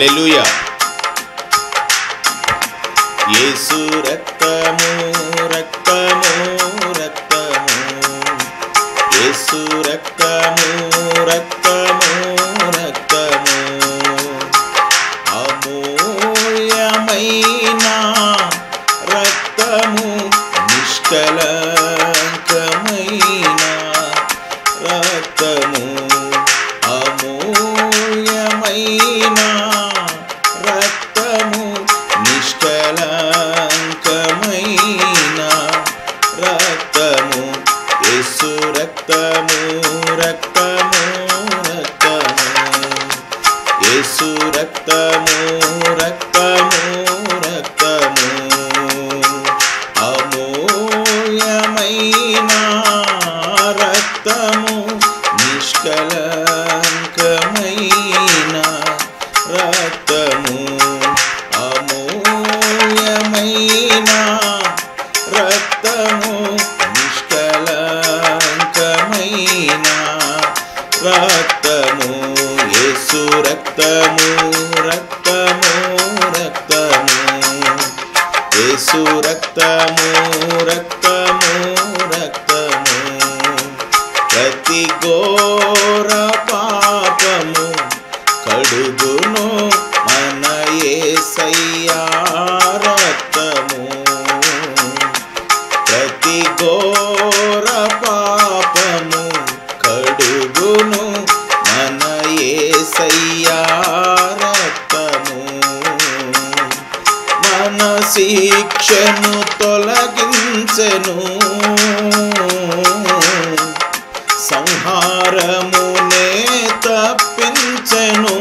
hallelujah యేసు రక్తము రక్తము రక్తము యేసు శిక్షను తొలగించెను సంహారమునే తప్పించెను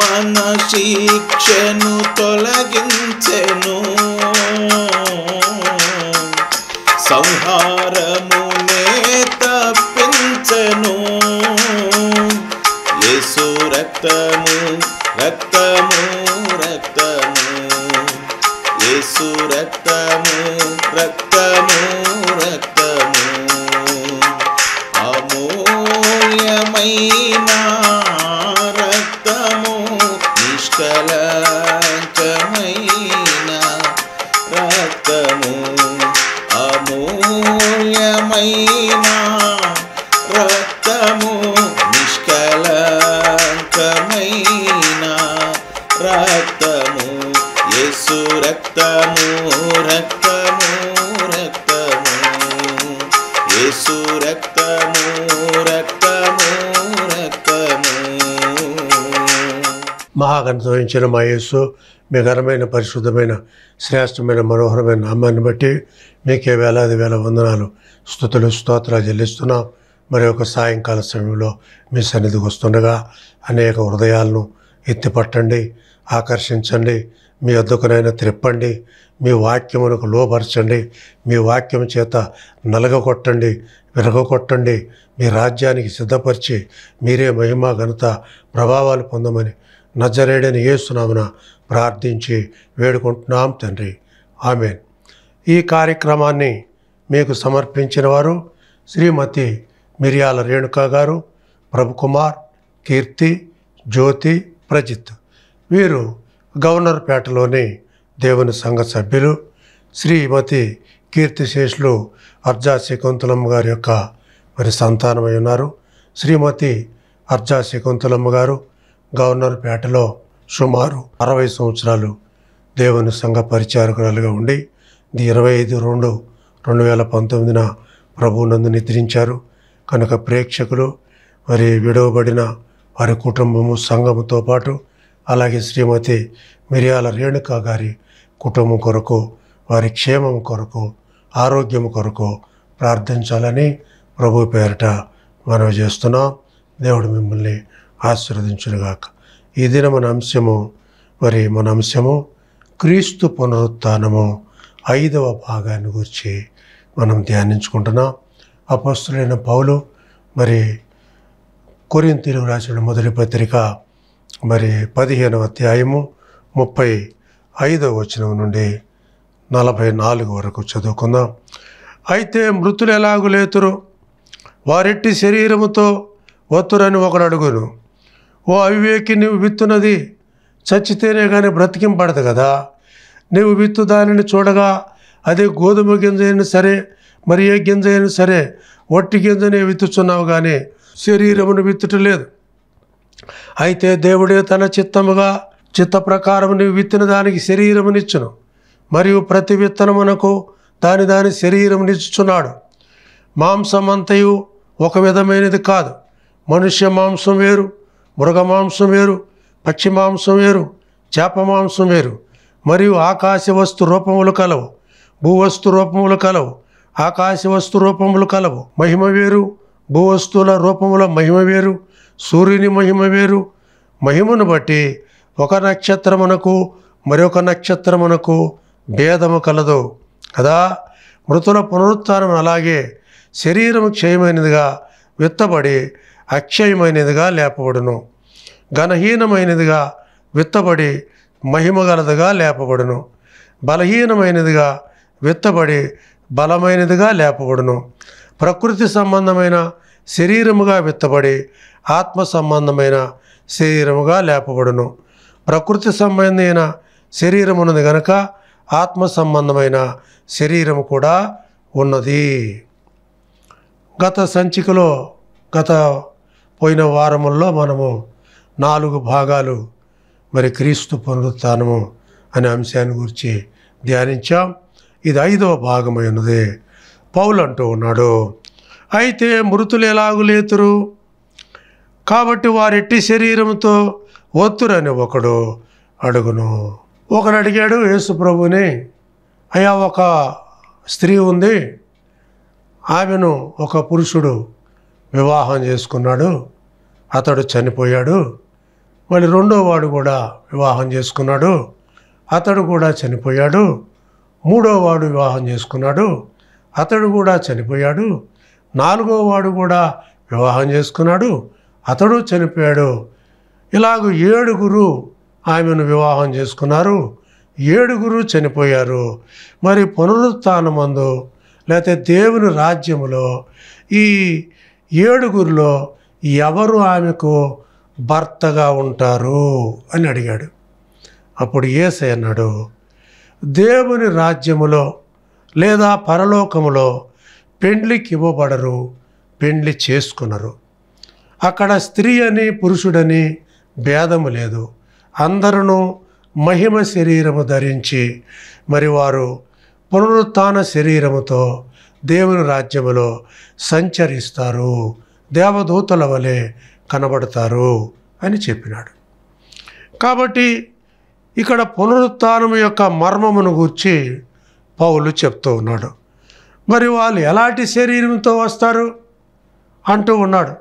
మన శిక్షను తొలగించ 的梦。అనుభవించిన మా యేసు మీ ఘనమైన పరిశుద్ధమైన శ్రేష్టమైన మనోహరమైన నామాన్ని బట్టి మీకే వేలాది వేల వందనాలు స్థుతులు స్తోత్రాలు చెల్లిస్తున్నాం మరి ఒక సాయంకాల సమయంలో మీ సన్నిధికి వస్తుండగా అనేక హృదయాలను ఎత్తిపట్టండి ఆకర్షించండి మీ వద్దకునైనా త్రిప్పండి మీ వాక్యమునకు లోపరచండి మీ వాక్యం చేత నలగొట్టండి విరగొట్టండి మీ రాజ్యానికి సిద్ధపరిచి మీరే మహిమా ఘనత ప్రభావాలు పొందమని నజరేడని యేసునామన ప్రార్థించి వేడుకుంటున్నాం తండ్రి ఆమెన్ ఈ కార్యక్రమాన్ని మీకు సమర్పించిన వారు శ్రీమతి మిరియాల రేణుక గారు ప్రభుకుమార్ కీర్తి జ్యోతి ప్రజిత్ వీరు గవర్నర్పేటలోని దేవుని సంఘ సభ్యులు శ్రీమతి కీర్తిశేషులు అర్జా శకుంతలమ్మ గారి యొక్క మరి సంతానమై ఉన్నారు శ్రీమతి అర్జా శకుంతలమ్మ గారు గవర్నర్ పేటలో సుమారు అరవై సంవత్సరాలు దేవుని సంఘ పరిచారకురాలుగా ఉండి ఇరవై ఐదు రెండు రెండు వేల పంతొమ్మిదిన ప్రభునందు నిద్రించారు కనుక ప్రేక్షకులు మరి విడవబడిన వారి కుటుంబము సంఘముతో పాటు అలాగే శ్రీమతి మిరియాల రేణుకా గారి కుటుంబం కొరకు వారి క్షేమం కొరకు ఆరోగ్యం కొరకు ప్రార్థించాలని ప్రభు పేరిట మనవి చేస్తున్నాం దేవుడు మిమ్మల్ని ఆశీర్వదించునుగాక ఈ దిన మన అంశము మరి మన అంశము క్రీస్తు పునరుత్నము ఐదవ భాగాన్ని గురించి మనం ధ్యానించుకుంటున్నాం అపస్తులైన పౌలు మరి కొరియన్ తెలుగు రాసిన మొదటి పత్రిక మరి పదిహేనవ అధ్యాయము ముప్పై ఐదవ వచనం నుండి నలభై నాలుగు వరకు చదువుకుందాం అయితే మృతులు ఎలాగూ లేతురు వారెట్టి శరీరముతో వత్తురని ఒకడు అడుగును ఓ అవివేకి నువ్వు విత్తున్నది చచ్చితేనే కానీ బ్రతికింపడదు కదా నువ్వు విత్తు దానిని చూడగా అదే గోధుమ గింజ అయినా సరే మరి ఏ గింజ అయినా సరే వట్టి గింజనే విత్తుచున్నావు కానీ శరీరమును విత్తుట లేదు అయితే దేవుడే తన చిత్తముగా చిత్త ప్రకారం నువ్వు విత్తిన దానికి శరీరమునిచ్చును మరియు ప్రతి విత్తనమునకు దాని దాని శరీరమునిచ్చుచున్నాడు అంతయు ఒక విధమైనది కాదు మనుష్య మాంసం వేరు మృగ మాంసం వేరు పక్షి మాంసం వేరు చేప మాంసం వేరు మరియు ఆకాశ వస్తు రూపములు కలవు భూవస్తు రూపములు కలవు ఆకాశ వస్తు రూపములు కలవు మహిమ వేరు భూవస్తువుల రూపముల మహిమ వేరు సూర్యుని మహిమ వేరు మహిమను బట్టి ఒక నక్షత్రమునకు మరొక నక్షత్రమునకు భేదము కలదు కదా మృతుల పునరుత్నం అలాగే శరీరం క్షయమైనదిగా విత్తబడి అక్షయమైనదిగా లేపబడును ఘనహీనమైనదిగా విత్తబడి మహిమగలదిగా లేపబడును బలహీనమైనదిగా విత్తబడి బలమైనదిగా లేపబడును ప్రకృతి సంబంధమైన శరీరముగా విత్తబడి ఆత్మ సంబంధమైన శరీరముగా లేపబడును ప్రకృతి సంబంధమైన శరీరమున్నది గనక ఆత్మ సంబంధమైన శరీరము కూడా ఉన్నది గత సంచికలో గత పోయిన వారముల్లో మనము నాలుగు భాగాలు మరి క్రీస్తు పునరుత్నము అనే అంశాన్ని గురించి ధ్యానించాం ఇది ఐదవ భాగమైనది పౌలు అంటూ ఉన్నాడు అయితే మృతులు ఎలాగులేతురు లేతురు కాబట్టి వారెట్టి శరీరంతో ఒత్తురని ఒకడు అడుగును ఒకడు అడిగాడు యేసు ప్రభుని అయ్యా ఒక స్త్రీ ఉంది ఆమెను ఒక పురుషుడు వివాహం చేసుకున్నాడు అతడు చనిపోయాడు మళ్ళీ రెండో వాడు కూడా వివాహం చేసుకున్నాడు అతడు కూడా చనిపోయాడు మూడో వాడు వివాహం చేసుకున్నాడు అతడు కూడా చనిపోయాడు నాలుగో వాడు కూడా వివాహం చేసుకున్నాడు అతడు చనిపోయాడు ఇలాగ ఏడుగురు ఆమెను వివాహం చేసుకున్నారు ఏడుగురు చనిపోయారు మరి పునరుత్నమందు లేకపోతే దేవుని రాజ్యములో ఈ ఏడుగురిలో ఎవరు ఆమెకు భర్తగా ఉంటారు అని అడిగాడు అప్పుడు ఏసై అన్నాడు దేవుని రాజ్యములో లేదా పరలోకములో పెండ్లికి ఇవ్వబడరు పెండ్లి చేసుకున్నారు అక్కడ స్త్రీ అని పురుషుడని భేదము లేదు అందరూ మహిమ శరీరము ధరించి మరి వారు పునరుత్న శరీరముతో దేవుని రాజ్యములో సంచరిస్తారు దేవదూతల వలె కనబడతారు అని చెప్పినాడు కాబట్టి ఇక్కడ పునరుత్నం యొక్క మర్మమును గుర్చి పౌలు చెప్తూ ఉన్నాడు మరి వాళ్ళు ఎలాంటి శరీరంతో వస్తారు అంటూ ఉన్నాడు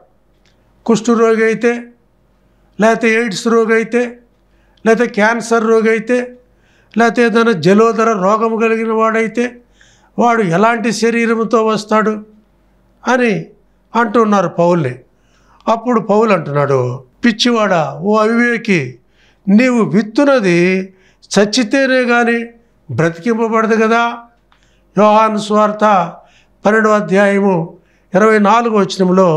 కుష్ఠరోగి అయితే లేకపోతే ఎయిడ్స్ రోగి అయితే లేకపోతే క్యాన్సర్ రోగి అయితే లేకపోతే ఏదైనా జలోదర రోగము కలిగిన వాడైతే వాడు ఎలాంటి శరీరంతో వస్తాడు అని అంటున్నారు పౌల్ని అప్పుడు పౌలు అంటున్నాడు పిచ్చివాడ ఓ అవివేకి నీవు విత్తునది చచ్చితేనే కానీ బ్రతికింపబడదు కదా యోహాను స్వార్థ పన్నెండవ అధ్యాయము ఇరవై నాలుగు వచ్చినంలో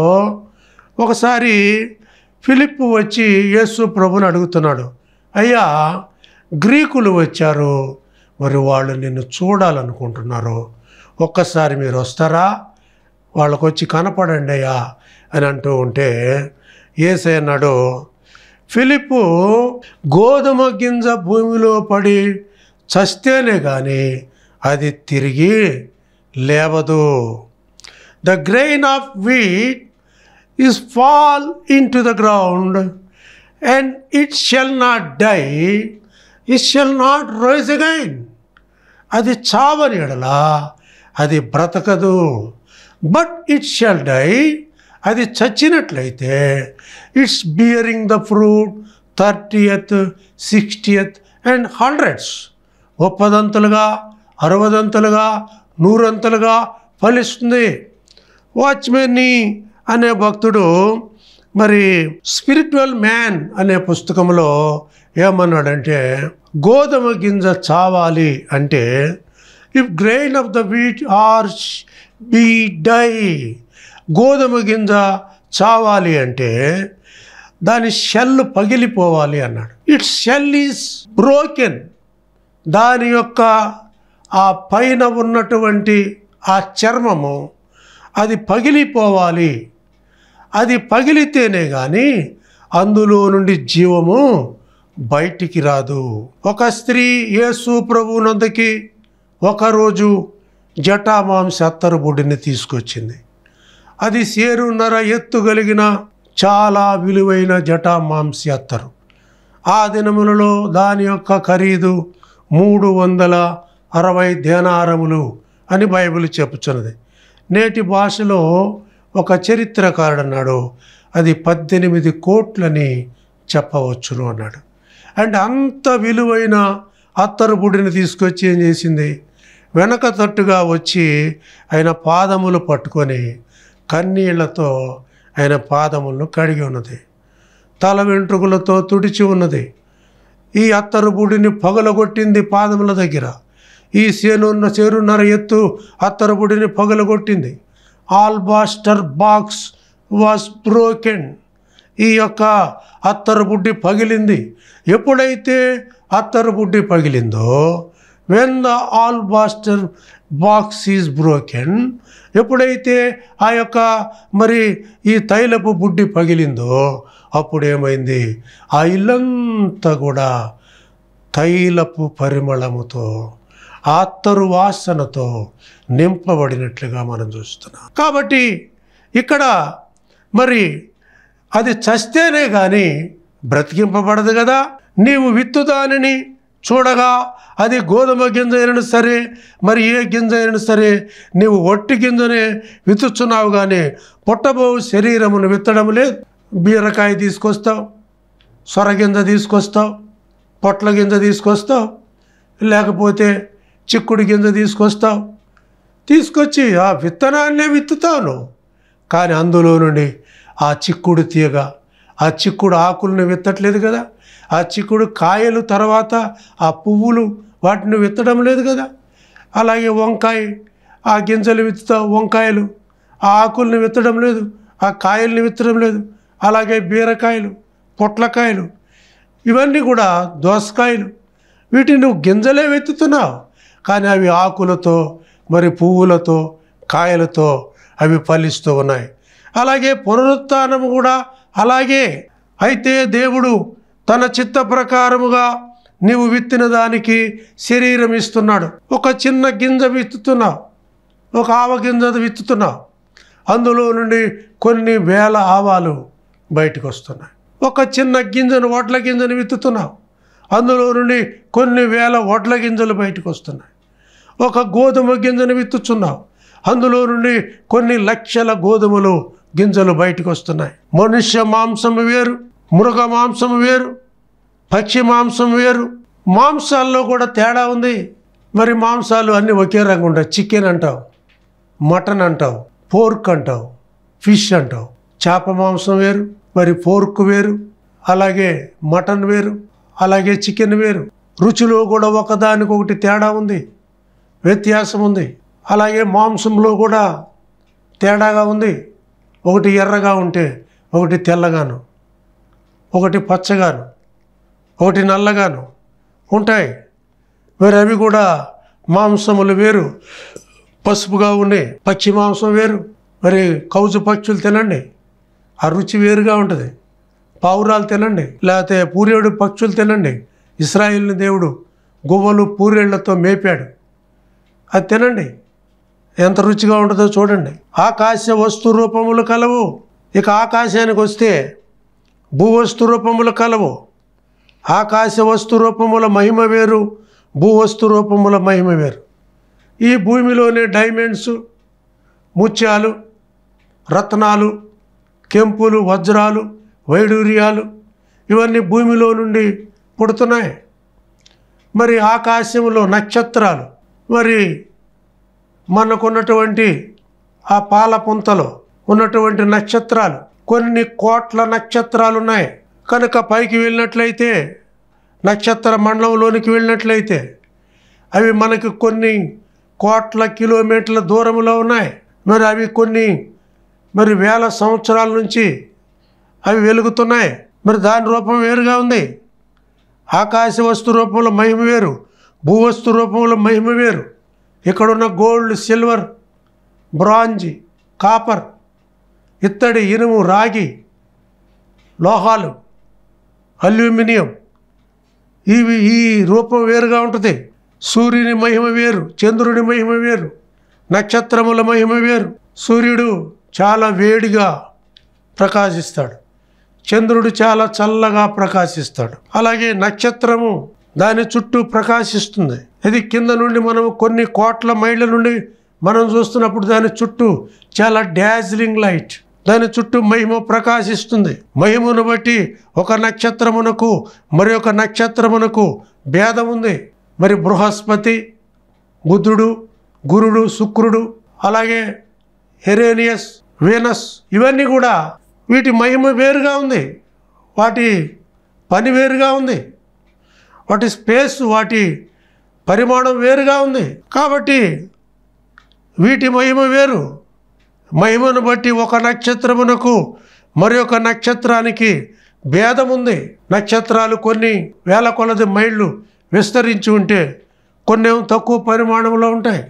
ఒకసారి ఫిలిప్ వచ్చి యేసు ప్రభుని అడుగుతున్నాడు అయ్యా గ్రీకులు వచ్చారు మరి వాళ్ళు నిన్ను చూడాలనుకుంటున్నారు ఒక్కసారి మీరు వస్తారా వాళ్ళకు వచ్చి కనపడండి అయ్యా అని అంటూ ఉంటే ఏసై ఫిలిప్పు గోధుమ గింజ భూమిలో పడి చస్తేనే కానీ అది తిరిగి లేవదు the grain of wheat is fall into the ground and it shall not die it shall not rise again అది చావని ఎడలా అది బ్రతకదు బట్ ఇట్ షెల్ డై అది చచ్చినట్లయితే it's bearing the fruit thirtieth sixtieth and hundreds ముప్పదంతులుగా అరవదంతులుగా నూరంతులుగా ఫలిస్తుంది వాచ్మెన్ని అనే భక్తుడు మరి స్పిరిచువల్ మ్యాన్ అనే పుస్తకంలో ఏమన్నాడంటే గోధుమ గింజ చావాలి అంటే if grain of the wheat are be die గోధుమ గింజ చావాలి అంటే దాని షెల్ పగిలిపోవాలి అన్నాడు ఇట్ షెల్ ఈస్ బ్రోకెన్ దాని యొక్క ఆ పైన ఉన్నటువంటి ఆ చర్మము అది పగిలిపోవాలి అది పగిలితేనే కానీ అందులో నుండి జీవము బయటికి రాదు ఒక స్త్రీ యేసు ప్రభువునందుకి ఒకరోజు జటామాంస అత్తరుబుడిని తీసుకొచ్చింది అది సేరున్నర ఎత్తు కలిగిన చాలా విలువైన జటామాంసి అత్తరు ఆ దినములలో దాని యొక్క ఖరీదు మూడు వందల అరవై దేనారములు అని బైబిల్ చెప్పుచున్నది నేటి భాషలో ఒక చరిత్రకారుడు అన్నాడు అది పద్దెనిమిది కోట్లని చెప్పవచ్చును అన్నాడు అండ్ అంత విలువైన అత్తరు బుడిని తీసుకొచ్చి ఏం చేసింది వెనక తట్టుగా వచ్చి ఆయన పాదములు పట్టుకొని కన్నీళ్లతో ఆయన పాదములను కడిగి ఉన్నది తల వెంట్రుకలతో తుడిచి ఉన్నది ఈ అత్తరు బుడిని పగలగొట్టింది పాదముల దగ్గర ఈ సేనున్న చేరున్నర ఎత్తు అత్తరు బుడిని పగలగొట్టింది ఆల్బాస్టర్ బాక్స్ వాస్ బ్రోకెన్ ఈ యొక్క అత్తరుబుడ్డి పగిలింది ఎప్పుడైతే అత్తరుబుడ్డి పగిలిందో when the alabaster box is broken ఎప్పుడైతే ఆ యొక్క మరి ఈ తైలపు బుడ్డి పగిలిందో అప్పుడు ఏమైంది ఆ ఇల్లంతా కూడా తైలపు పరిమళముతో ఆత్తరు వాసనతో నింపబడినట్లుగా మనం చూస్తున్నాం కాబట్టి ఇక్కడ మరి అది చస్తేనే కానీ బ్రతికింపబడదు కదా నీవు విత్తు దానిని చూడగా అది గోధుమ గింజ అయినా సరే మరి ఏ గింజ అయినా సరే నీవు ఒట్టి గింజనే విత్తుచున్నావు కానీ పుట్టబో శరీరమును విత్తడం లేదు బీరకాయ తీసుకొస్తావు సొరగింజ తీసుకొస్తావు పొట్ల గింజ తీసుకొస్తావు లేకపోతే చిక్కుడు గింజ తీసుకొస్తావు తీసుకొచ్చి ఆ విత్తనాన్నే విత్తుతావు కానీ అందులో నుండి ఆ చిక్కుడు తీగ ఆ చిక్కుడు ఆకులను విత్తట్లేదు కదా ఆ చిక్కుడు కాయలు తర్వాత ఆ పువ్వులు వాటిని విత్తడం లేదు కదా అలాగే వంకాయ ఆ గింజలు విత్తుతా వంకాయలు ఆ ఆకుల్ని విత్తడం లేదు ఆ కాయల్ని విత్తడం లేదు అలాగే బీరకాయలు పొట్లకాయలు ఇవన్నీ కూడా దోసకాయలు వీటిని నువ్వు గింజలే వెతుతున్నావు కానీ అవి ఆకులతో మరి పువ్వులతో కాయలతో అవి ఫలిస్తూ ఉన్నాయి అలాగే పునరుత్నము కూడా అలాగే అయితే దేవుడు తన చిత్త ప్రకారముగా నీవు విత్తిన దానికి శరీరం ఇస్తున్నాడు ఒక చిన్న గింజ విత్తుతున్నావు ఒక ఆవ గింజ విత్తుతున్నావు అందులో నుండి కొన్ని వేల ఆవాలు బయటకు వస్తున్నాయి ఒక చిన్న గింజను ఓట్ల గింజను విత్తుతున్నావు అందులో నుండి కొన్ని వేల ఓట్ల గింజలు బయటకు వస్తున్నాయి ఒక గోధుమ గింజను విత్తుచున్నావు అందులో నుండి కొన్ని లక్షల గోధుమలు గింజలు బయటకు వస్తున్నాయి మనుష్య మాంసం వేరు మృగ మాంసం వేరు పక్షి మాంసం వేరు మాంసాల్లో కూడా తేడా ఉంది మరి మాంసాలు అన్నీ ఒకే రంగు ఉంటాయి చికెన్ అంటావు మటన్ అంటావు పోర్క్ అంటావు ఫిష్ అంటావు చేప మాంసం వేరు మరి పోర్క్ వేరు అలాగే మటన్ వేరు అలాగే చికెన్ వేరు రుచిలో కూడా ఒకదానికొకటి తేడా ఉంది వ్యత్యాసం ఉంది అలాగే మాంసంలో కూడా తేడాగా ఉంది ఒకటి ఎర్రగా ఉంటే ఒకటి తెల్లగాను ఒకటి పచ్చగాను ఒకటి నల్లగాను ఉంటాయి మరి అవి కూడా మాంసములు వేరు పసుపుగా ఉన్నాయి పచ్చి మాంసం వేరు మరి కౌజు పక్షులు తినండి ఆ రుచి వేరుగా ఉంటుంది పావురాలు తినండి లేకపోతే పూర్యుడు పక్షులు తినండి ఇస్రాయిల్ని దేవుడు గువ్వలు పూరేళ్లతో మేపాడు అది తినండి ఎంత రుచిగా ఉంటుందో చూడండి ఆకాశ వస్తు రూపములు కలవు ఇక ఆకాశానికి వస్తే భూవస్తు రూపములు కలవు ఆకాశ వస్తు రూపముల మహిమ వేరు భూవస్తు రూపముల మహిమ వేరు ఈ భూమిలోనే డైమండ్స్ ముత్యాలు రత్నాలు కెంపులు వజ్రాలు వైడూర్యాలు ఇవన్నీ భూమిలో నుండి పుడుతున్నాయి మరి ఆకాశంలో నక్షత్రాలు మరి మనకున్నటువంటి ఆ పాల పుంతలో ఉన్నటువంటి నక్షత్రాలు కొన్ని కోట్ల నక్షత్రాలు ఉన్నాయి కనుక పైకి వెళ్ళినట్లయితే నక్షత్ర మండలంలోనికి వెళ్ళినట్లయితే అవి మనకు కొన్ని కోట్ల కిలోమీటర్ల దూరంలో ఉన్నాయి మరి అవి కొన్ని మరి వేల సంవత్సరాల నుంచి అవి వెలుగుతున్నాయి మరి దాని రూపం వేరుగా ఉంది ఆకాశ వస్తు రూపంలో మహిమ వేరు భూవస్తు రూపంలో మహిమ వేరు ఇక్కడున్న గోల్డ్ సిల్వర్ బ్రాంజ్ కాపర్ ఇత్తడి ఇనుము రాగి లోహాలు అల్యూమినియం ఇవి ఈ రూపం వేరుగా ఉంటుంది సూర్యుని మహిమ వేరు చంద్రుని మహిమ వేరు నక్షత్రముల మహిమ వేరు సూర్యుడు చాలా వేడిగా ప్రకాశిస్తాడు చంద్రుడు చాలా చల్లగా ప్రకాశిస్తాడు అలాగే నక్షత్రము దాని చుట్టూ ప్రకాశిస్తుంది అది కింద నుండి మనం కొన్ని కోట్ల మైళ్ళ నుండి మనం చూస్తున్నప్పుడు దాని చుట్టూ చాలా డాజ్లింగ్ లైట్ దాని చుట్టూ మహిమ ప్రకాశిస్తుంది మహిమను బట్టి ఒక నక్షత్రమునకు మరి ఒక నక్షత్రమునకు భేదం ఉంది మరి బృహస్పతి బుధుడు గురుడు శుక్రుడు అలాగే హెరేనియస్ వీనస్ ఇవన్నీ కూడా వీటి మహిమ వేరుగా ఉంది వాటి పని వేరుగా ఉంది వాటి స్పేస్ వాటి పరిమాణం వేరుగా ఉంది కాబట్టి వీటి మహిమ వేరు మహిమను బట్టి ఒక నక్షత్రమునకు మరొక నక్షత్రానికి భేదం ఉంది నక్షత్రాలు కొన్ని వేల కొలది మైళ్ళు విస్తరించి ఉంటే కొన్ని తక్కువ పరిమాణంలో ఉంటాయి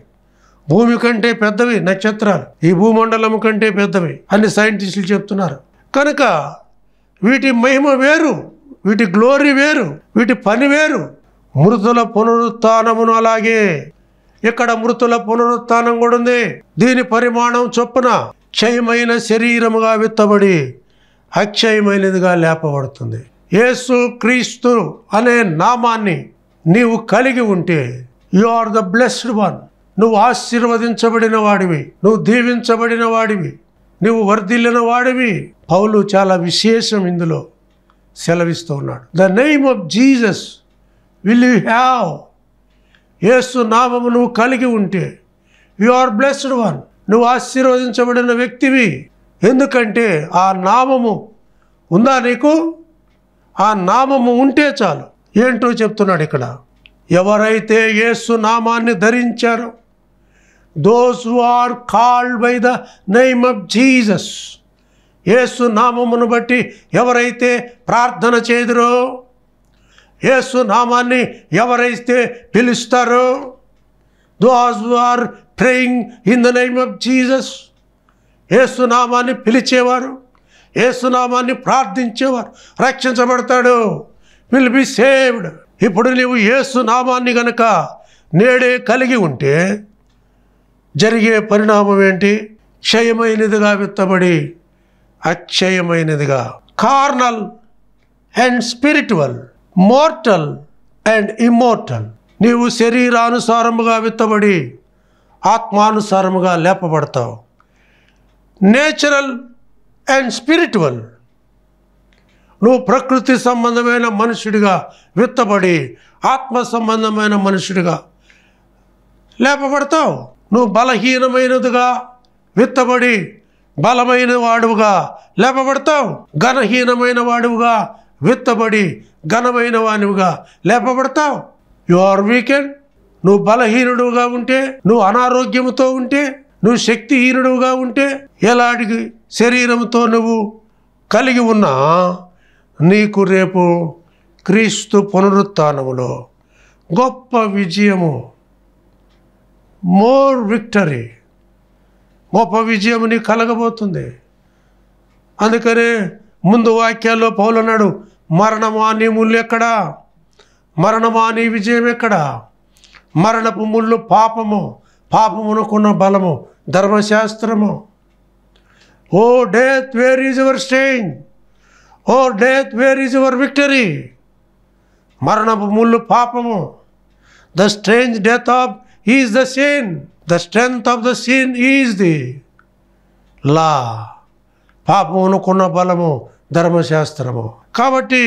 భూమి కంటే పెద్దవి నక్షత్రాలు ఈ భూమండలం కంటే పెద్దవి అని సైంటిస్టులు చెప్తున్నారు కనుక వీటి మహిమ వేరు వీటి గ్లోరీ వేరు వీటి పని వేరు మృతుల పునరుత్నమును అలాగే ఇక్కడ మృతుల పునరుత్నం కూడా ఉంది దీని పరిమాణం చొప్పున క్షయమైన శరీరముగా విత్తబడి అక్షయమైనదిగా లేపబడుతుంది యేసు క్రీస్తు అనే నామాన్ని నీవు కలిగి ఉంటే you are the blessed one నువ్వు ఆశీర్వదించబడిన వాడివి నువ్వు దీవించబడిన వాడివి నువ్వు వర్ధిల్లిన వాడివి పౌలు చాలా విశేషం ఇందులో సెలవిస్తూ ఉన్నాడు the name of Jesus will you have యేసు నామము నువ్వు కలిగి ఉంటే యు ఆర్ బ్లెస్డ్ వన్ నువ్వు ఆశీర్వదించబడిన వ్యక్తివి ఎందుకంటే ఆ నామము ఉందా నీకు ఆ నామము ఉంటే చాలు ఏంటో చెప్తున్నాడు ఇక్కడ ఎవరైతే యేసు నామాన్ని ధరించారో those are called by the name of Jesus Yesu నామమును బట్టి ఎవరైతే ప్రార్థన చేదురో నామాన్ని ఎవరైతే పిలుస్తారో those are praying in the name of Jesus ఏసునామాన్ని పిలిచేవారు ఏసునామాన్ని ప్రార్థించేవారు రక్షించబడతాడు విల్ బి సేవ్డ్ ఇప్పుడు నీవు ఏసునామాన్ని గనక నేడే కలిగి ఉంటే జరిగే పరిణామం ఏంటి క్షయమైనదిగా విత్తబడి అక్షయమైనదిగా carnal and spiritual mortal and immortal నీవు శరీరానుసారముగా విత్తబడి ఆత్మానుసారముగా లేపబడతావు నేచురల్ అండ్ స్పిరిచువల్ నువ్వు ప్రకృతి సంబంధమైన మనుషుడిగా విత్తబడి ఆత్మ సంబంధమైన మనుషుడిగా లేపబడతావు నువ్వు బలహీనమైనదిగా విత్తబడి బలమైన వాడుగా లేపబడతావు ఘనహీనమైన వాడుగా విత్తబడి ఘనమైన వానివిగా లేపబడతావు యు ఆర్ వీకెండ్ నువ్వు బలహీనుడుగా ఉంటే నువ్వు అనారోగ్యంతో ఉంటే నువ్వు శక్తిహీనుడుగా ఉంటే ఎలాంటి శరీరంతో నువ్వు కలిగి ఉన్నా నీకు రేపు క్రీస్తు పునరుత్నములో గొప్ప విజయము మోర్ విక్టరీ గొప్ప విజయము నీకు కలగబోతుంది అందుకనే ముందు వాక్యాల్లో అన్నాడు మరణమా నీ ముళ్ళు ఎక్కడా మరణమా నీ విజయం ఎక్కడా మరణపు ముళ్ళు పాపము పాపమునకున్న బలము ధర్మశాస్త్రము O death where is your sting O death where is your victory మరణపు ముళ్ళు పాపము the sting death of is the sin the strength of the sin is the law పాపమునకున్న బలము ధర్మశాస్త్రము కాబట్టి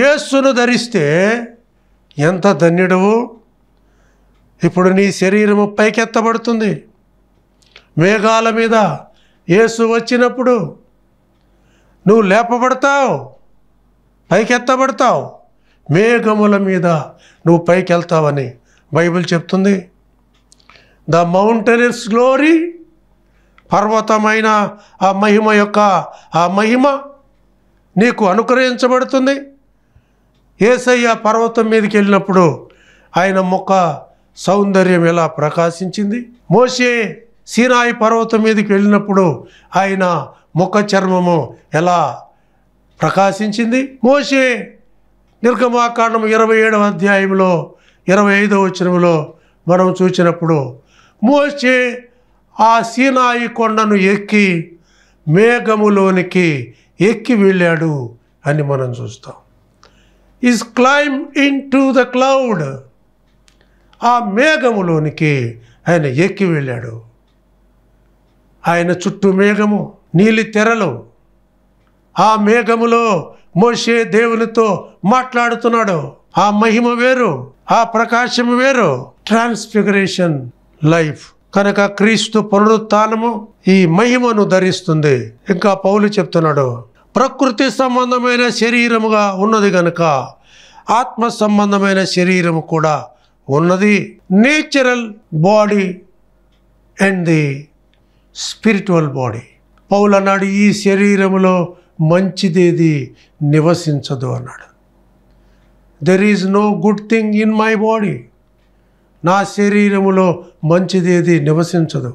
యేసును ధరిస్తే ఎంత ధన్యుడవు ఇప్పుడు నీ శరీరము పైకెత్తబడుతుంది మేఘాల మీద యేసు వచ్చినప్పుడు నువ్వు లేపబడతావు పైకెత్తబడతావు మేఘముల మీద నువ్వు పైకి వెళ్తావని బైబిల్ చెప్తుంది ద మౌంటైనర్స్ గ్లోరీ పర్వతమైన ఆ మహిమ యొక్క ఆ మహిమ నీకు అనుగ్రహించబడుతుంది ఏసయ్య పర్వతం మీదకి వెళ్ళినప్పుడు ఆయన ముఖ సౌందర్యం ఎలా ప్రకాశించింది మోసే సీనాయి పర్వతం మీదకి వెళ్ళినప్పుడు ఆయన ముఖ చర్మము ఎలా ప్రకాశించింది మోసే నిర్గమాకాండం ఇరవై ఏడవ అధ్యాయంలో ఇరవై ఐదవ వచనంలో మనం చూసినప్పుడు మోసే ఆ సీనాయి కొండను ఎక్కి మేఘములోనికి ఎక్కి వెళ్ళాడు అని మనం చూస్తాం is climb into the cloud ఆ మేఘములోనికి ఆయన ఎక్కి వెళ్ళాడు ఆయన చుట్టూ మేఘము నీలి తెరలు ఆ మేఘములో మోసే దేవునితో మాట్లాడుతున్నాడు ఆ మహిమ వేరు ఆ ప్రకాశం వేరు ట్రాన్స్ఫిగరేషన్ లైఫ్ కనుక క్రీస్తు పునరుత్నము ఈ మహిమను ధరిస్తుంది ఇంకా పౌలు చెప్తున్నాడు ప్రకృతి సంబంధమైన శరీరముగా ఉన్నది గనక ఆత్మ సంబంధమైన శరీరము కూడా ఉన్నది natural body and the spiritual body Paulu అన్నాడు ఈ శరీరంలో మంచిదేది నివసించదు అన్నాడు there is no good thing in my body నా శరీరములో మంచిదేది నివసించదు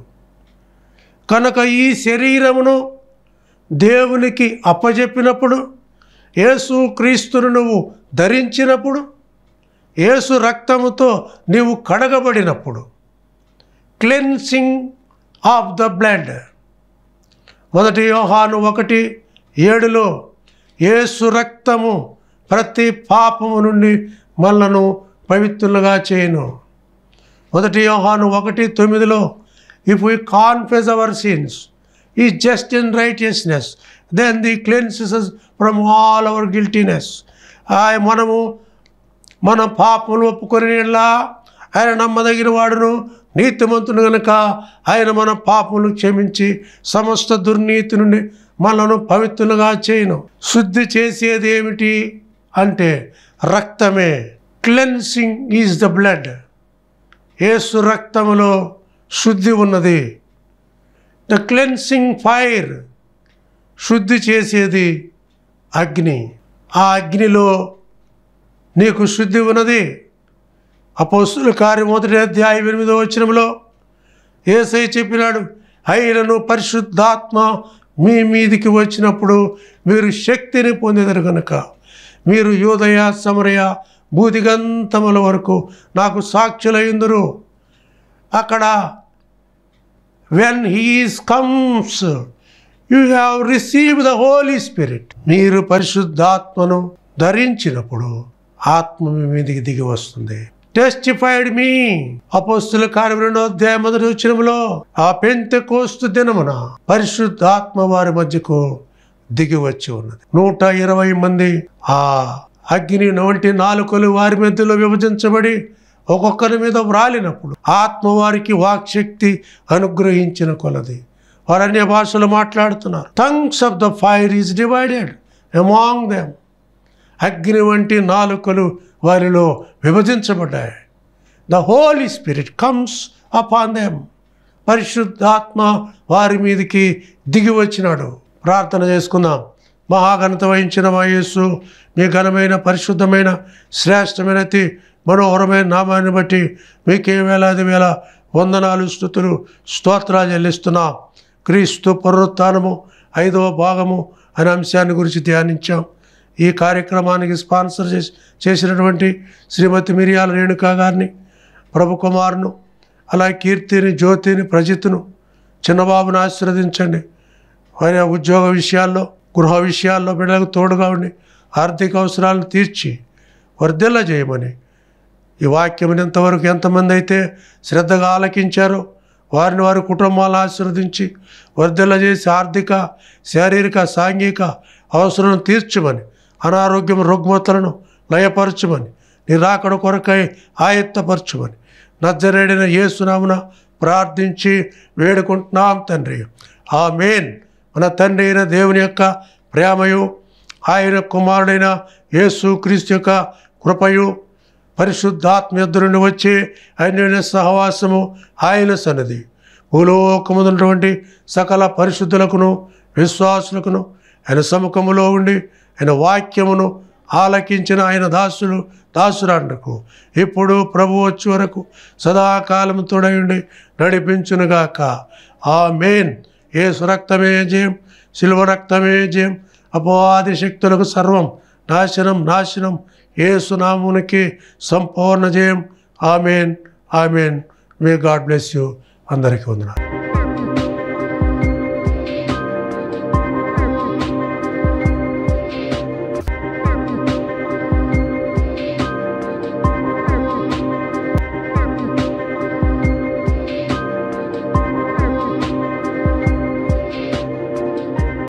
కనుక ఈ శరీరమును దేవునికి అప్పజెప్పినప్పుడు ఏసు క్రీస్తును నువ్వు ధరించినప్పుడు ఏసు రక్తముతో నీవు కడగబడినప్పుడు క్లెన్సింగ్ ఆఫ్ ద బ్లాండ్ మొదటి యోహాను ఒకటి ఏడులో ఏసు రక్తము ప్రతి పాపము నుండి మనలను పవిత్రులుగా చేయను మొదటి యోహాను ఒకటి తొమ్మిదిలో if we confess our sins he just in righteousness then the cleanses from all our guiltiness మనము మన పాపములు ఒప్పుకొని ఆయన నమ్మదగిన వాడును నీతిమంతుడు గనుక ఆయన మన పాపములు క్షమించి సమస్త దుర్నీతి నుండి మనను పవిత్రులుగా చేయను శుద్ధి చేసేది ఏమిటి అంటే రక్తమే cleansing is the blood Yesu రక్తములో శుద్ధి ఉన్నది ద క్లెన్సింగ్ ఫైర్ శుద్ధి చేసేది అగ్ని ఆ అగ్నిలో నీకు శుద్ధి ఉన్నది అపోస్తుల కార్య మొదటి అధ్యాయం ఎనిమిదో వచ్చినంలో ఏసై చెప్పినాడు అయినను పరిశుద్ధాత్మ మీ మీదికి వచ్చినప్పుడు మీరు శక్తిని పొందేదారు కనుక మీరు యోదయ సమరయ భూదిగంతముల వరకు నాకు సాక్షులైందురు అక్కడ when he's comes you have receive the Holy Spirit మీరు పరిశుద్ధాత్మను ధరించినప్పుడు ఆత్మ మీదకి దిగి వస్తుంది టెస్టిఫైడ్ మీ అపోస్తుల కార్యములను అధ్యాయ మొదటి వచ్చినములో ఆ పెంత కోస్తు దినమున పరిశుద్ధాత్మ వారి మధ్యకు దిగి వచ్చి ఉన్నది నూట ఇరవై మంది ఆ అగ్ని వంటి నాలుకలు వారి మధ్యలో విభజించబడి ఒక్కొక్కరి మీద వ్రాలినప్పుడు ఆత్మ వారికి వాక్శక్తి అనుగ్రహించిన కొలది వారు అన్య భాషలు మాట్లాడుతున్నారు tongues of the fire is divided among them అగ్ని వంటి నాలుకలు వారిలో విభజించబడ్డాయి the Holy Spirit comes upon them పరిశుద్ధాత్మ వారి మీదకి దిగి వచ్చినాడు ప్రార్థన చేసుకుందాం మహాఘనత వహించిన వయస్సు మీ ఘనమైన పరిశుద్ధమైన శ్రేష్టమైన అతి మనోహరమైన నామాన్ని బట్టి మీకే వేలాది వేల వందనాలు స్థుతులు స్తోత్రాలు చెల్లిస్తున్నాం క్రీస్తు పునరుత్నము ఐదవ భాగము అనే అంశాన్ని గురించి ధ్యానించాం ఈ కార్యక్రమానికి స్పాన్సర్ చేసి చేసినటువంటి శ్రీమతి మిరియాల రేణుకా గారిని ప్రభుకుమారును అలా కీర్తిని జ్యోతిని ప్రజితును చిన్నబాబును ఆశీర్వదించండి ఆయన ఉద్యోగ విషయాల్లో గృహ విషయాల్లో బిడ్డలకు తోడుగా ఉండి ఆర్థిక అవసరాలను తీర్చి వర్ధిల్లా చేయమని ఈ వాక్యం ఇంతవరకు ఎంతమంది అయితే శ్రద్ధగా ఆలకించారో వారిని వారి కుటుంబాలను ఆశీర్వదించి వర్ధిల్ల చేసి ఆర్థిక శారీరక సాంఘిక అవసరాలను తీర్చమని అనారోగ్యం రుగ్మతలను లయపరచమని నిరాకడ కొరకై ఆయత్తపరచమని ఏ సునామున ప్రార్థించి వేడుకుంటున్నాం తండ్రి ఆ మెయిన్ మన తండ్రి అయిన దేవుని యొక్క ప్రేమయు ఆయన కుమారుడైన యేసు క్రీస్తు యొక్క కృపయు పరిశుద్ధాత్మ నుండి వచ్చి ఆయన సహవాసము ఆయన సన్నది భూలోకమున్నటువంటి సకల పరిశుద్ధులకును విశ్వాసులకును ఆయన సముఖములో ఉండి ఆయన వాక్యమును ఆలకించిన ఆయన దాసులు దాసురాండకు ఇప్పుడు ప్రభు వచ్చే వరకు సదాకాలం తోడయుండి నడిపించునుగాక ఆ మెయిన్ ఏసు రక్తమే జయం శిల్వ రక్తమే జయం అపవాది శక్తులకు సర్వం నాశనం నాశనం ఏసు నామునికి సంపూర్ణ జయం amen amen may God bless you అందరికీ వందనాలు